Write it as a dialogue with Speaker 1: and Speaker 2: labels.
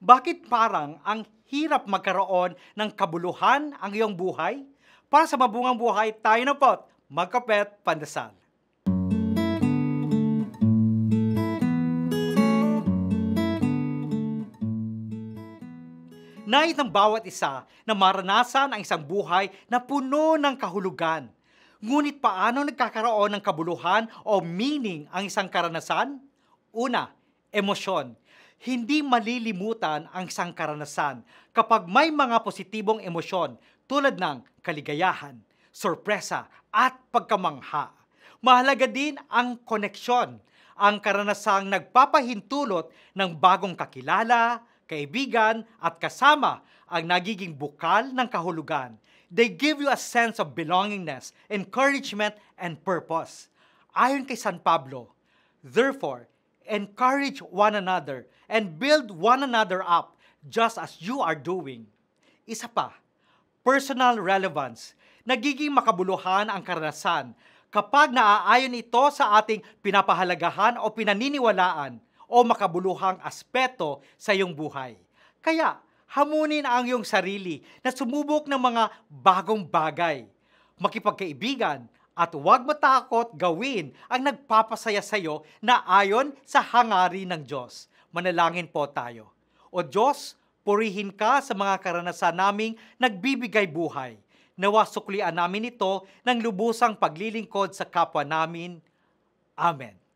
Speaker 1: bakit parang ang hirap magkaroon ng kabuluhan ang iyong buhay? Para sa mabungang buhay, tayo na po, magkapet pandasal. Nais ng bawat isa na maranasan ang isang buhay na puno ng kahulugan. Ngunit paano nagkakaroon ng kabuluhan o meaning ang isang karanasan? Una, emosyon hindi malilimutan ang sangkaranasan kapag may mga positibong emosyon tulad ng kaligayahan, sorpresa at pagkamangha. Mahalaga din ang koneksyon, ang karanasang nagpapahintulot ng bagong kakilala, kaibigan at kasama ang nagiging bukal ng kahulugan. They give you a sense of belongingness, encouragement, and purpose. Ayon kay San Pablo, Therefore, encourage one another, and build one another up just as you are doing. Isa pa, personal relevance. Nagiging makabuluhan ang karanasan kapag naaayon ito sa ating pinapahalagahan o pinaniniwalaan o makabuluhang aspeto sa iyong buhay. Kaya, hamunin ang iyong sarili na sumubok ng mga bagong bagay. Makipagkaibigan, at huwag matakot gawin ang nagpapasaya sa iyo na ayon sa hangarin ng Diyos. Manalangin po tayo. O Diyos, purihin ka sa mga karanasan naming nagbibigay buhay. Nawa suklian namin ito ng lubusang paglilingkod sa kapwa namin. Amen.